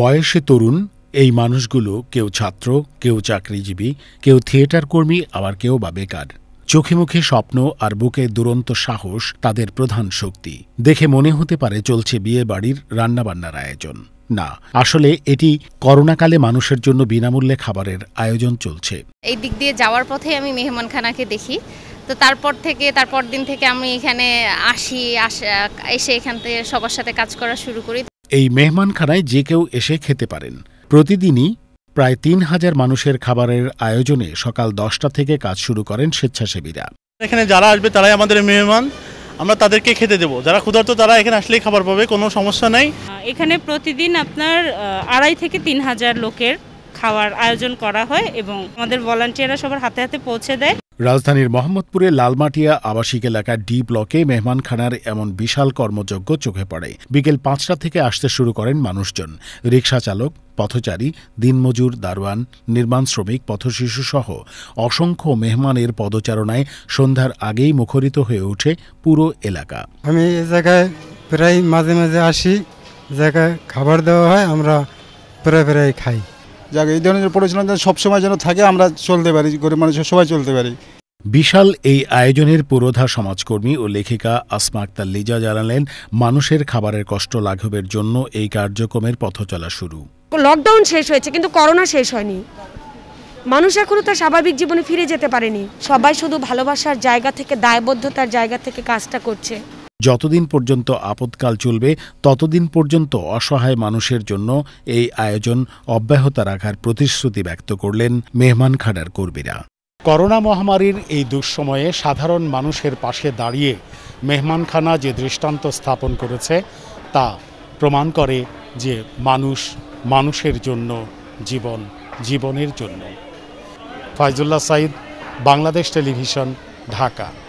বয়সে তরুণ এই মানুষগুলো কেউ ছাত্র কেউ চাকরিজীবী কেউ থিয়েটার কর্মী আবার কেউ বা বেকার চোখে মুখে স্বপ্ন আর বুকে দুরন্ত সাহস তাদের প্রধান শক্তি দেখে মনে হতে পারে চলছে বিয়ে বাড়ির রান্নাবান্নার আয়োজন না আসলে এটি করোনাকালে মানুষের জন্য বিনামূল্যে খাবারের আয়োজন চলছে এই দিক দিয়ে যাওয়ার পথে আমি মেহমানখানাকে দেখি তো তারপর থেকে তারপর দিন থেকে আমি এখানে আসি এসে এখান থেকে সবার সাথে কাজ করা শুরু করি এই মেহমানখানায় যে কেউ এসে খেতে পারেন প্রতিদিনই প্রায় তিন হাজার মানুষের খাবারের আয়োজনে সকাল দশটা থেকে কাজ শুরু করেন স্বেচ্ছাসেবীরা এখানে যারা আসবে তারাই আমাদের মেহমান আমরা তাদেরকে খেতে দেবো যারা ক্ষুধার্ত তারা এখানে আসলেই খাবার পাবে কোনো সমস্যা নাই এখানে প্রতিদিন আপনার আড়াই থেকে তিন হাজার লোকের খাওয়ার আয়োজন করা হয় এবং আমাদের ভলান্টিয়াররা সবার হাতে হাতে পৌঁছে দেয় রাজধানীর মোহাম্মদপুরে লালমাটিয়া আবাসিক এলাকার ডি ব্লকে মেহমানখানার এমন বিশাল কর্মযজ্ঞ চোখে পড়ে বিকেল পাঁচটা থেকে আসতে শুরু করেন মানুষজন রিকশা চালক পথচারী দিনমজুর দারোয়ান নির্মাণ শ্রমিক পথশিশুসহ অসংখ্য মেহমানের পদচারণায় সন্ধ্যার আগেই মুখরিত হয়ে ওঠে পুরো এলাকা আমি এ জায়গায় প্রায় মাঝে মাঝে আসি জায়গায় খাবার দেওয়া হয় আমরা প্রায় প্রায় খাই যাকে এই ধরনের পড়াশোনা যেন সবসময় যেন থাকে আমরা চলতে পারি গরিব মানুষের সবাই চলতে পারি বিশাল এই আয়োজনের পুরোধা সমাজকর্মী ও লেখিকা আসমা আক্তার লিজা জানালেন মানুষের খাবারের কষ্ট লাঘবের জন্য এই কার্যক্রমের পথ চলা শুরু লকডাউন শেষ হয়েছে কিন্তু করোনা শেষ হয়নি মানুষ এখনও তার স্বাভাবিক জীবনে ফিরে যেতে পারেনি সবাই শুধু ভালোবাসার জায়গা থেকে দায়বদ্ধতার জায়গা থেকে কাজটা করছে যতদিন পর্যন্ত আপদকাল চলবে ততদিন পর্যন্ত অসহায় মানুষের জন্য এই আয়োজন অব্যাহত রাখার প্রতিশ্রুতি ব্যক্ত করলেন মেহমান খাডার কর্মীরা করোনা মহামারীর এই দুঃসময়ে সাধারণ মানুষের পাশে দাঁড়িয়ে মেহমানখানা যে দৃষ্টান্ত স্থাপন করেছে তা প্রমাণ করে যে মানুষ মানুষের জন্য জীবন জীবনের জন্য ফয়জুল্লাহ সাইদ বাংলাদেশ টেলিভিশন ঢাকা